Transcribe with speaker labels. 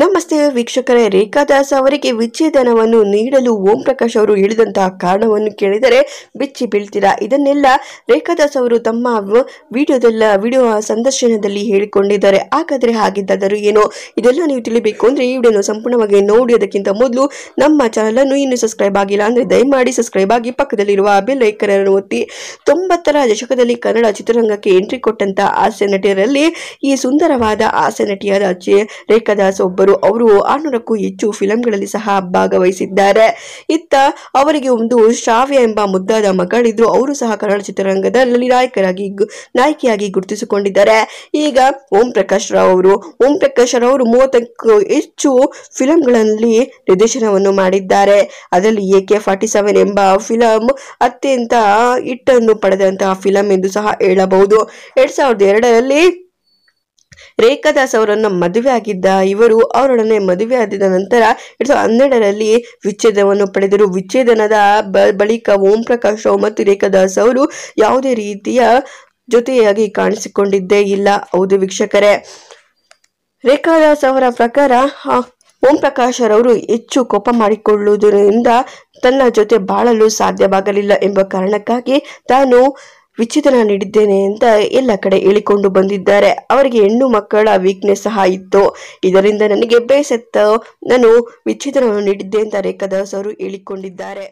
Speaker 1: ನಮಸ್ತೆ ವೀಕ್ಷಕರೇ ರೇಖಾದಾಸ್ ಅವರಿಗೆ ವಿಚ್ಛೇದನವನ್ನು ನೀಡಲು ಓಂ ಪ್ರಕಾಶ್ ಅವರು ಹೇಳಿದಂತಹ ಕಾರಣವನ್ನು ಕೇಳಿದರೆ ಬಿಚ್ಚಿ ಬೀಳ್ತೀರಾ ಇದನ್ನೆಲ್ಲ ರೇಖಾದಾಸ್ ಅವರು ತಮ್ಮ ವಿಡಿಯೋದಲ್ಲ ವಿಡಿಯೋ ಸಂದರ್ಶನದಲ್ಲಿ ಹೇಳಿಕೊಂಡಿದ್ದಾರೆ ಹಾಗಾದರೆ ಹಾಗಿದ್ದಾದರೂ ಏನೋ ಇದೆಲ್ಲ ನೀವು ತಿಳಿಬೇಕು ಅಂದರೆ ಈ ವಿಡಿಯೋನ ಸಂಪೂರ್ಣವಾಗಿ ನೋಡಿ ಮೊದಲು ನಮ್ಮ ಅನ್ನು ಇನ್ನೂ ಸಬ್ಸ್ಕ್ರೈಬ್ ಆಗಿಲ್ಲ ಅಂದರೆ ದಯಮಾಡಿ ಸಬ್ಸ್ಕ್ರೈಬ್ ಆಗಿ ಪಕ್ಕದಲ್ಲಿರುವ ಬೆಲ್ ಅನ್ನು ಒತ್ತಿ ತೊಂಬತ್ತರ ದಶಕದಲ್ಲಿ ಕನ್ನಡ ಚಿತ್ರರಂಗಕ್ಕೆ ಎಂಟ್ರಿ ಕೊಟ್ಟಂತಹ ಹಾಸ್ಯ ನಟಿಯರಲ್ಲಿ ಈ ಸುಂದರವಾದ ಹಾಸ್ಯ ನಟಿಯಾದ ರೇಖಾ ದಾಸ್ ಒಬ್ಬರು ಅವರು ಆರ್ನೂರಕ್ಕೂ ಹೆಚ್ಚು ಫಿಲಂಗಳಲ್ಲಿ ಸಹ ಭಾಗವಹಿಸಿದ್ದಾರೆ ಇತ್ತ ಅವರಿಗೆ ಒಂದು ಶ್ರಾವ್ಯ ಎಂಬ ಮುದ್ದಾದ ಮಗಳಿದ್ರು ಅವರು ಸಹ ಕನ್ನಡ ಚಿತ್ರರಂಗದಲ್ಲಿ ನಾಯಕರಾಗಿ ನಾಯಕಿಯಾಗಿ ಗುರುತಿಸಿಕೊಂಡಿದ್ದಾರೆ ಈಗ ಓಂ ಪ್ರಕಾಶ್ ರಾವ್ ಅವರು ಓಂ ಪ್ರಕಾಶ್ ರಾವ್ ಅವರು ಮೂವತ್ತಕ್ಕೂ ಹೆಚ್ಚು ಫಿಲಂಗಳಲ್ಲಿ ನಿರ್ದೇಶನವನ್ನು ಮಾಡಿದ್ದಾರೆ ಅದರಲ್ಲಿ ಎ ಕೆ ಫಾರ್ಟಿ ಸೆವೆನ್ ಎಂಬ ಫಿಲಂ ಅತ್ಯಂತ ಹಿಟ್ಟನ್ನು ಪಡೆದಂತಹ ಫಿಲಂ ಎಂದು ಸಹ ಹೇಳಬಹುದು ಎರಡ್ ಸಾವಿರದ ಎರಡರಲ್ಲಿ ರೇಖಾದಾಸ್ ಅವರನ್ನು ಮದುವೆ ಆಗಿದ್ದ ಇವರು ಅವರೊಡನೆ ಮದುವೆ ಆಗಿದ ನಂತರ ಎರಡ್ ಸಾವಿರದ ಹನ್ನೆರಡರಲ್ಲಿ ವಿಚ್ಛೇದವನ್ನು ಪಡೆದರು ವಿಚ್ಛೇದನದ ಬಳಿಕ ಓಂ ಪ್ರಕಾಶ್ ರಾವ್ ಮತ್ತು ರೇಖಾದಾಸ್ ಅವರು ಯಾವುದೇ ರೀತಿಯ ಜೊತೆಯಾಗಿ ಕಾಣಿಸಿಕೊಂಡಿದ್ದೇ ಇಲ್ಲ ಹೌದು ವೀಕ್ಷಕರೇ ರೇಖಾದಾಸ್ ಅವರ ಪ್ರಕಾರ ಓಂ ಪ್ರಕಾಶ್ ರವರು ಹೆಚ್ಚು ಕೋಪ ಮಾಡಿಕೊಳ್ಳುವುದರಿಂದ ತನ್ನ ಜೊತೆ ಬಾಳಲು ಸಾಧ್ಯವಾಗಲಿಲ್ಲ ಎಂಬ ಕಾರಣಕ್ಕಾಗಿ ತಾನು ವಿಚ್ಛೇದನ ನೀಡಿದ್ದೇನೆ ಅಂತ ಎಲ್ಲ ಕಡೆ ಹೇಳಿಕೊಂಡು ಬಂದಿದ್ದಾರೆ ಅವರಿಗೆ ಹೆಣ್ಣು ಮಕ್ಕಳ ವೀಕ್ನೆಸ್ ಸಹ ಇತ್ತು ಇದರಿಂದ ನನಗೆ ಬೇಸತ್ತು ನಾನು ವಿಚ್ಛೇದನವನ್ನು ನೀಡಿದ್ದೆ ಅಂತ ರೇಖಾದಾಸ್ ಅವರು ಹೇಳಿಕೊಂಡಿದ್ದಾರೆ